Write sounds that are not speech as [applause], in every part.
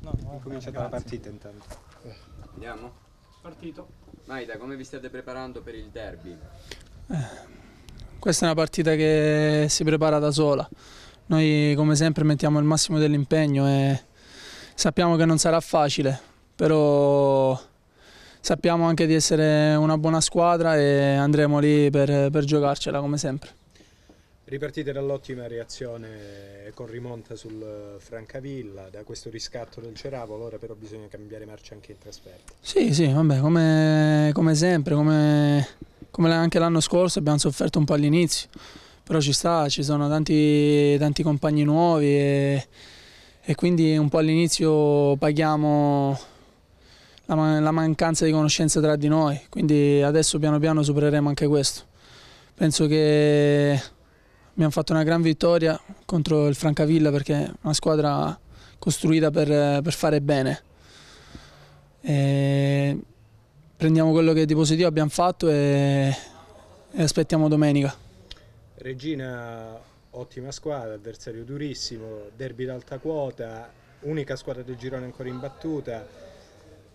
No, no, Cominciata la partita intanto. Andiamo? Partito. Maida, come vi state preparando per il derby? Eh, questa è una partita che si prepara da sola. Noi come sempre mettiamo il massimo dell'impegno e sappiamo che non sarà facile, però sappiamo anche di essere una buona squadra e andremo lì per, per giocarcela come sempre. Ripartite dall'ottima reazione con rimonta sul eh, Francavilla, da questo riscatto del Ceravolo, ora però bisogna cambiare marcia anche in trasferta. Sì, sì, vabbè, come, come sempre, come, come anche l'anno scorso abbiamo sofferto un po' all'inizio, però ci sta, ci sono tanti, tanti compagni nuovi e, e, quindi un po' all'inizio paghiamo la, la mancanza di conoscenza tra di noi, quindi adesso piano piano supereremo anche questo. Penso che abbiamo fatto una gran vittoria contro il Francavilla perché è una squadra costruita per, per fare bene. E prendiamo quello che di positivo abbiamo fatto e, e aspettiamo domenica. Regina, ottima squadra, avversario durissimo, derby d'alta quota, unica squadra del girone ancora imbattuta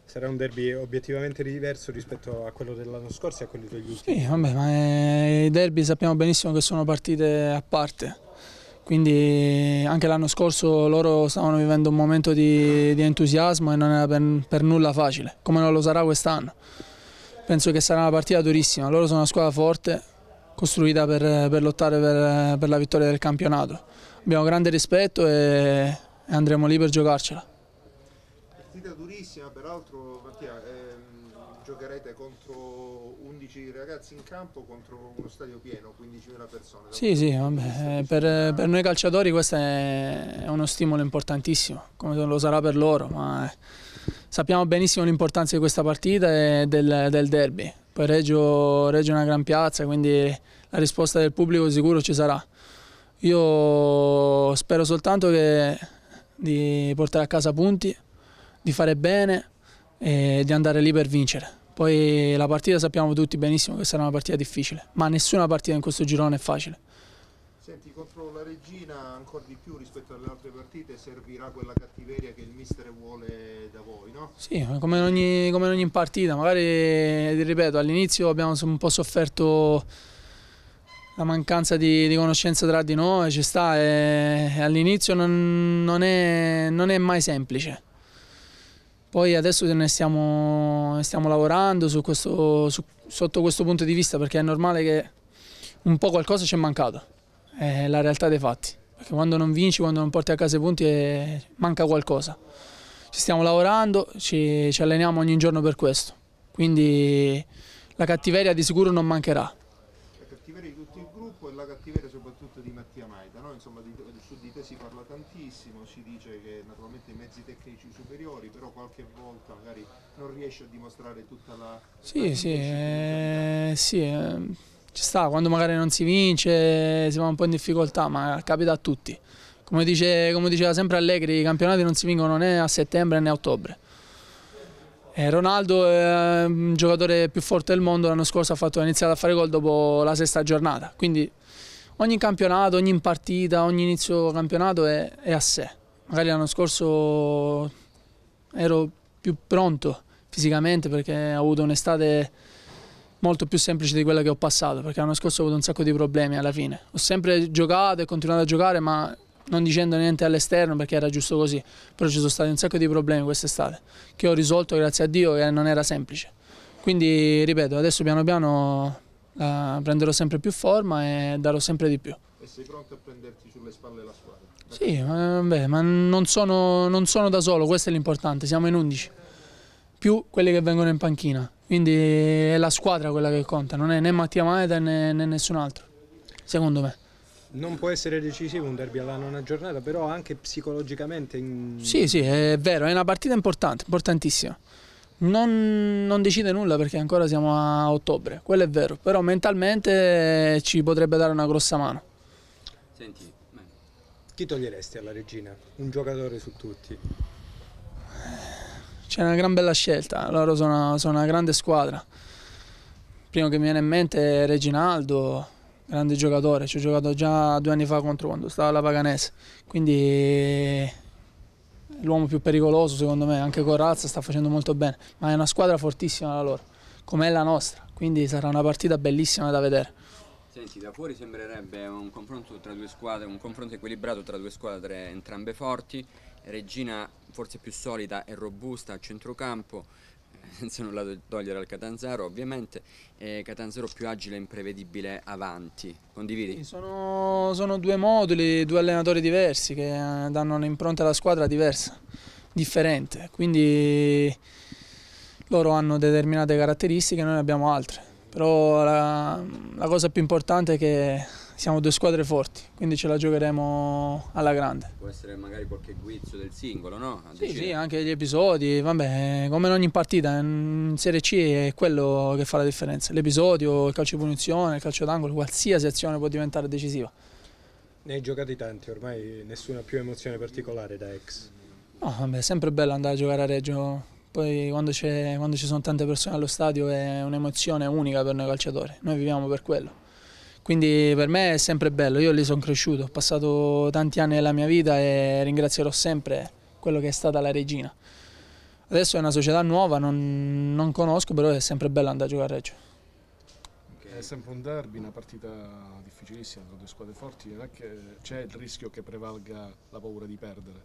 sarà un derby obiettivamente diverso rispetto a quello dell'anno scorso e a quelli degli ultimi. Sì, vabbè, ma eh, i derby sappiamo benissimo che sono partite a parte, quindi anche l'anno scorso loro stavano vivendo un momento di, di entusiasmo e non era per, per, nulla facile, come non lo sarà quest'anno. Penso che sarà una partita durissima, loro sono una squadra forte, costruita per, per lottare per, per la vittoria del campionato. Abbiamo grande rispetto e andremo lì per giocarcela partita durissima, peraltro Mattia, ehm, giocherete contro 11 ragazzi in campo contro uno stadio pieno, 15.000 persone. Sì, sì, vabbè, eh, per, per, noi calciatori questo è uno stimolo importantissimo, come lo sarà per loro, ma eh, sappiamo benissimo l'importanza di questa partita e del, del derby. Poi Reggio, è una gran piazza, quindi la risposta del pubblico sicuro ci sarà. Io spero soltanto che di portare a casa punti di fare bene e di andare lì per vincere. Poi la partita sappiamo tutti benissimo che sarà una partita difficile, ma nessuna partita in questo girone è facile. Senti, contro la Regina ancora di più rispetto alle altre partite servirà quella cattiveria che il mister vuole da voi, no? Sì, come in ogni, come in ogni partita, magari ripeto, all'inizio abbiamo un po' sofferto la mancanza di, di conoscenza tra di noi, ci sta, all'inizio non, non, non è mai semplice poi adesso ne stiamo, stiamo lavorando su questo, su, sotto questo punto di vista perché è normale che un po' qualcosa ci è mancato, è la realtà dei fatti, perché quando non vinci, quando non porti a casa i punti è, manca qualcosa. Ci stiamo lavorando, ci, ci alleniamo ogni giorno per questo, quindi la cattiveria di sicuro non mancherà la cattiveria soprattutto di Mattia Maida, no? insomma di, su di te si parla tantissimo, si dice che naturalmente i mezzi tecnici superiori, però qualche volta magari non riesce a dimostrare tutta la... Sì, la sì, eh, sì eh, ci sta, quando magari non si vince si va un po' in difficoltà, ma capita a tutti. Come, dice, come diceva sempre Allegri, i campionati non si vincono né a settembre né a ottobre eh, Ronaldo è eh, un giocatore più forte del mondo, l'anno scorso ha, fatto, ha iniziato a fare gol dopo la sesta giornata, quindi ogni campionato, ogni partita, ogni inizio campionato è, è a sé. Magari l'anno scorso ero più pronto fisicamente perché ho avuto un'estate molto più semplice di quella che ho passato perché l'anno scorso ho avuto un sacco di problemi alla fine. Ho sempre giocato e continuato a giocare ma non dicendo niente all'esterno perché era giusto così, però ci sono stati un sacco di problemi quest'estate che ho risolto grazie a Dio e non era semplice. Quindi ripeto, adesso piano piano eh, prenderò sempre più forma e darò sempre di più. E sei pronto a prenderti sulle spalle la squadra? Sì, ma, beh, ma non, sono, non sono da solo, questo è l'importante, siamo in 11, più quelli che vengono in panchina, quindi è la squadra quella che conta, non è né Mattia Maeda né, né nessun altro, secondo me non può essere decisivo un derby alla nona giornata, però anche psicologicamente... In... Sì, sì, è vero, è una partita importante, importantissima. Non, non, decide nulla perché ancora siamo a ottobre, quello è vero, però mentalmente ci potrebbe dare una grossa mano. Senti, chi toglieresti alla regina? Un giocatore su tutti? C'è una gran bella scelta, loro sono, sono una grande squadra. Il primo che mi viene in mente è Reginaldo, grande giocatore, ci ho giocato già due anni fa contro quando stava alla Paganese, quindi l'uomo più pericoloso secondo me, anche Corazza sta facendo molto bene, ma è una squadra fortissima la loro, come è la nostra, quindi sarà una partita bellissima da vedere. Senti, da fuori sembrerebbe un confronto, squadre, un confronto equilibrato tra due squadre entrambe forti, Regina forse più solida e robusta a centrocampo, [laughs] senza nulla da togliere al Catanzaro ovviamente, e Catanzaro più agile e imprevedibile avanti, condividi? sono, sono, due moduli, due allenatori diversi che eh, danno un'impronta alla squadra diversa, differente, quindi loro hanno determinate caratteristiche noi abbiamo altre, però la, la cosa più importante è che siamo due squadre forti, quindi ce la giocheremo alla grande. Può essere magari qualche guizzo del singolo, no? A sì, sì, anche gli episodi, vabbè, come in ogni partita, in Serie C è quello che fa la differenza. L'episodio, il calcio di punizione, il calcio d'angolo, qualsiasi azione può diventare decisiva. Ne hai giocati tanti, ormai nessuna più emozione particolare da ex. No, vabbè, è sempre bello andare a giocare a Reggio, poi quando, quando ci sono tante persone allo stadio è un'emozione unica per noi calciatori, noi viviamo per quello. Quindi per me è sempre bello, io lì sono cresciuto, ho passato tanti anni della mia vita e ringrazierò sempre quello che è stata la regina. Adesso è una società nuova, non, non conosco, però è sempre bello andare a giocare a Reggio. È sempre un derby, una partita difficilissima tra due squadre forti, non è che c'è il rischio che prevalga la paura di perdere.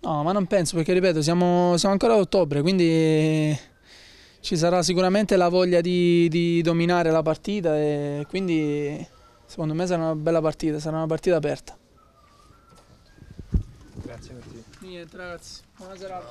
No, ma non penso, perché ripeto, siamo, siamo ancora a ottobre, quindi ci sarà sicuramente la voglia di, di, dominare la partita e quindi secondo me sarà una bella partita, sarà una partita aperta. Grazie a tutti. Niente ragazzi, buona serata.